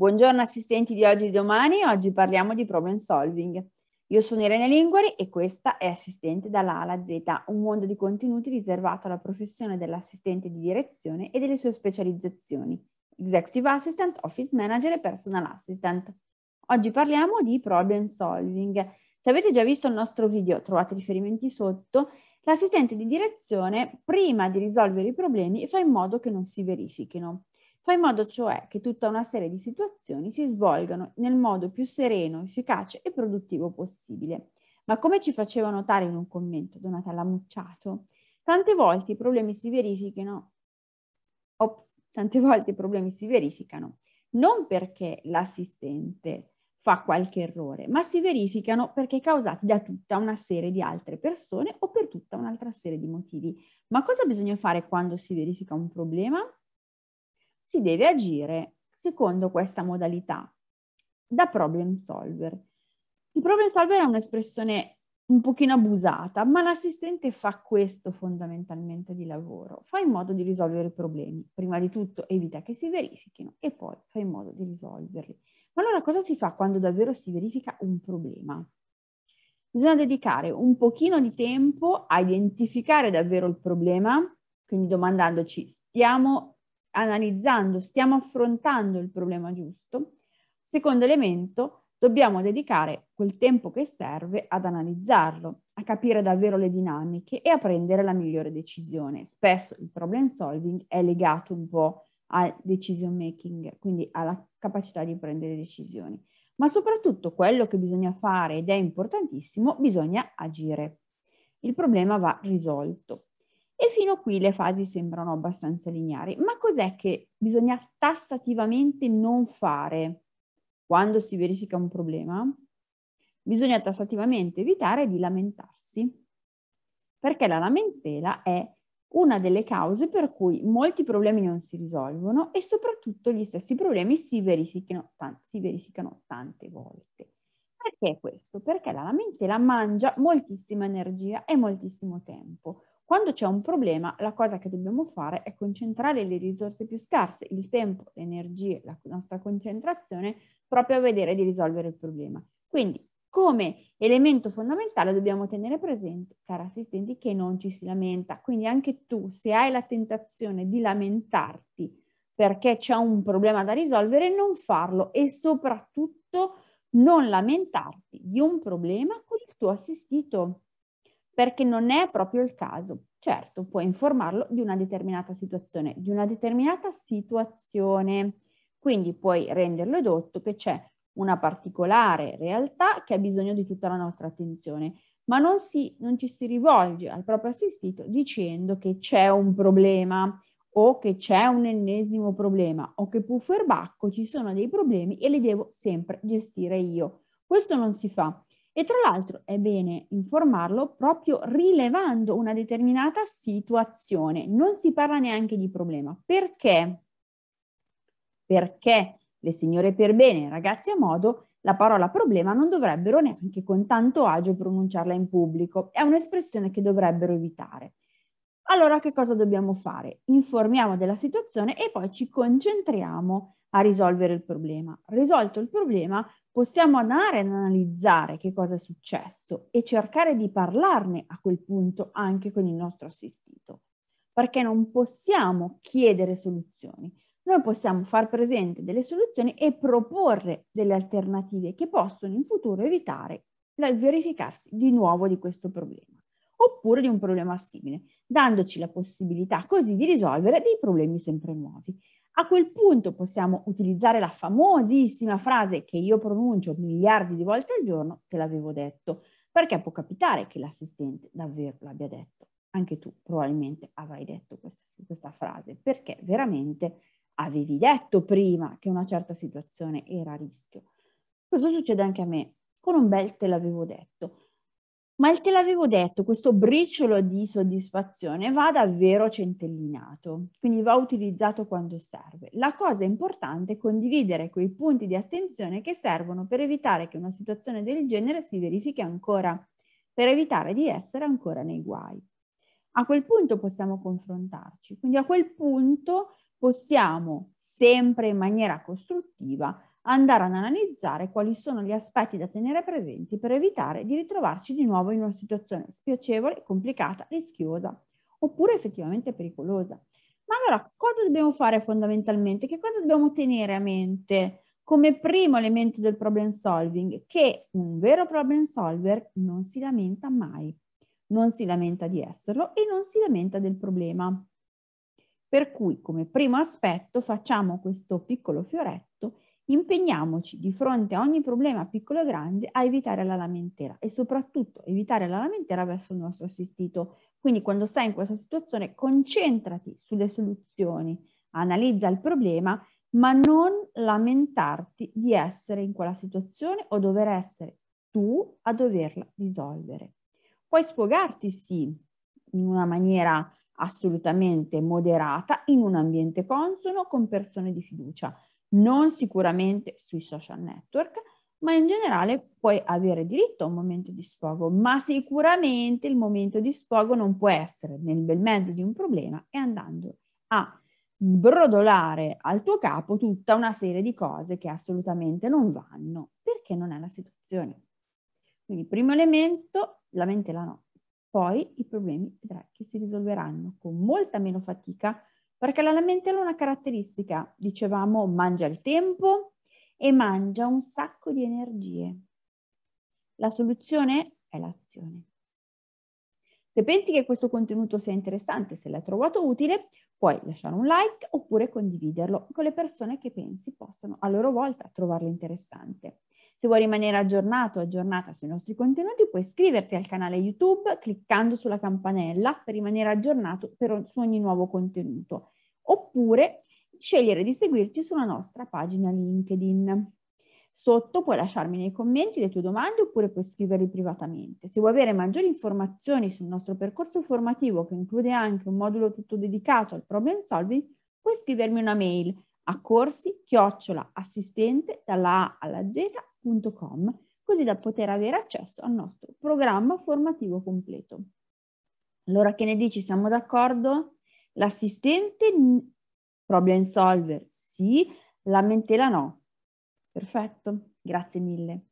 Buongiorno assistenti di oggi e domani, oggi parliamo di problem solving. Io sono Irene Linguari e questa è Assistente dalla A alla Z, un mondo di contenuti riservato alla professione dell'assistente di direzione e delle sue specializzazioni, Executive Assistant, Office Manager e Personal Assistant. Oggi parliamo di problem solving. Se avete già visto il nostro video, trovate i riferimenti sotto, l'assistente di direzione prima di risolvere i problemi fa in modo che non si verifichino. Fa in modo cioè che tutta una serie di situazioni si svolgano nel modo più sereno, efficace e produttivo possibile. Ma come ci faceva notare in un commento Donatella Mucciato, tante volte i problemi si verificano, ops, tante volte i problemi si verificano non perché l'assistente fa qualche errore, ma si verificano perché causati da tutta una serie di altre persone o per tutta un'altra serie di motivi. Ma cosa bisogna fare quando si verifica un problema? si deve agire secondo questa modalità da problem solver. Il problem solver è un'espressione un pochino abusata, ma l'assistente fa questo fondamentalmente di lavoro, fa in modo di risolvere i problemi, prima di tutto evita che si verifichino e poi fa in modo di risolverli. Ma allora cosa si fa quando davvero si verifica un problema? Bisogna dedicare un pochino di tempo a identificare davvero il problema, quindi domandandoci stiamo analizzando, stiamo affrontando il problema giusto. Secondo elemento, dobbiamo dedicare quel tempo che serve ad analizzarlo, a capire davvero le dinamiche e a prendere la migliore decisione. Spesso il problem solving è legato un po' al decision making, quindi alla capacità di prendere decisioni. Ma soprattutto quello che bisogna fare ed è importantissimo, bisogna agire. Il problema va risolto. E fino a qui le fasi sembrano abbastanza lineari. Ma cos'è che bisogna tassativamente non fare quando si verifica un problema? Bisogna tassativamente evitare di lamentarsi, perché la lamentela è una delle cause per cui molti problemi non si risolvono e soprattutto gli stessi problemi si verificano, si verificano tante volte. Perché questo? Perché la lamentela mangia moltissima energia e moltissimo tempo. Quando c'è un problema, la cosa che dobbiamo fare è concentrare le risorse più scarse, il tempo, le energie, la nostra concentrazione, proprio a vedere di risolvere il problema. Quindi, come elemento fondamentale dobbiamo tenere presente, cari assistenti, che non ci si lamenta. Quindi anche tu, se hai la tentazione di lamentarti perché c'è un problema da risolvere, non farlo e soprattutto non lamentarti di un problema con il tuo assistito perché non è proprio il caso. Certo, puoi informarlo di una determinata situazione, di una determinata situazione. Quindi puoi renderlo edotto che c'è una particolare realtà che ha bisogno di tutta la nostra attenzione, ma non, si, non ci si rivolge al proprio assistito dicendo che c'è un problema o che c'è un ennesimo problema o che bacco ci sono dei problemi e li devo sempre gestire io. Questo non si fa e tra l'altro è bene informarlo proprio rilevando una determinata situazione. Non si parla neanche di problema. Perché? Perché le signore per bene, ragazzi a modo, la parola problema non dovrebbero neanche con tanto agio pronunciarla in pubblico. È un'espressione che dovrebbero evitare. Allora che cosa dobbiamo fare? Informiamo della situazione e poi ci concentriamo a risolvere il problema. Risolto il problema, possiamo andare ad analizzare che cosa è successo e cercare di parlarne a quel punto anche con il nostro assistito, perché non possiamo chiedere soluzioni. Noi possiamo far presente delle soluzioni e proporre delle alternative che possono in futuro evitare il verificarsi di nuovo di questo problema, oppure di un problema simile, dandoci la possibilità così di risolvere dei problemi sempre nuovi. A quel punto possiamo utilizzare la famosissima frase che io pronuncio miliardi di volte al giorno, te l'avevo detto, perché può capitare che l'assistente davvero l'abbia detto. Anche tu probabilmente avrai detto questa, questa frase, perché veramente avevi detto prima che una certa situazione era a rischio. Questo succede anche a me, con un bel te l'avevo detto ma il te l'avevo detto, questo briciolo di soddisfazione va davvero centellinato, quindi va utilizzato quando serve. La cosa importante è condividere quei punti di attenzione che servono per evitare che una situazione del genere si verifichi ancora, per evitare di essere ancora nei guai. A quel punto possiamo confrontarci, quindi a quel punto possiamo sempre in maniera costruttiva andare ad analizzare quali sono gli aspetti da tenere presenti per evitare di ritrovarci di nuovo in una situazione spiacevole, complicata, rischiosa oppure effettivamente pericolosa. Ma allora cosa dobbiamo fare fondamentalmente? Che cosa dobbiamo tenere a mente come primo elemento del problem solving? Che un vero problem solver non si lamenta mai, non si lamenta di esserlo e non si lamenta del problema. Per cui come primo aspetto facciamo questo piccolo fioretto Impegniamoci di fronte a ogni problema piccolo o grande a evitare la lamentela e soprattutto evitare la lamentela verso il nostro assistito. Quindi quando sei in questa situazione concentrati sulle soluzioni, analizza il problema, ma non lamentarti di essere in quella situazione o dover essere tu a doverla risolvere. Puoi sfogarti sì in una maniera assolutamente moderata in un ambiente consono con persone di fiducia, non sicuramente sui social network, ma in generale puoi avere diritto a un momento di sfogo, ma sicuramente il momento di sfogo non può essere nel bel mezzo di un problema e andando a sbrodolare al tuo capo tutta una serie di cose che assolutamente non vanno perché non è la situazione. Quindi primo elemento, la mente la no. Poi i problemi vedrai che si risolveranno con molta meno fatica perché la lamentela ha una caratteristica, dicevamo, mangia il tempo e mangia un sacco di energie. La soluzione è l'azione. Se pensi che questo contenuto sia interessante, se l'hai trovato utile, puoi lasciare un like oppure condividerlo con le persone che pensi possano a loro volta trovarlo interessante. Se vuoi rimanere aggiornato o aggiornata sui nostri contenuti, puoi iscriverti al canale YouTube cliccando sulla campanella per rimanere aggiornato per, su ogni nuovo contenuto, oppure scegliere di seguirci sulla nostra pagina LinkedIn. Sotto puoi lasciarmi nei commenti le tue domande oppure puoi scriverli privatamente. Se vuoi avere maggiori informazioni sul nostro percorso formativo che include anche un modulo tutto dedicato al problem solving, puoi scrivermi una mail a corsi chiocciola assistente dalla A alla Z www.scuola.com così da poter avere accesso al nostro programma formativo completo. Allora che ne dici? Siamo d'accordo? L'assistente problem solver sì, la mentela no. Perfetto, grazie mille.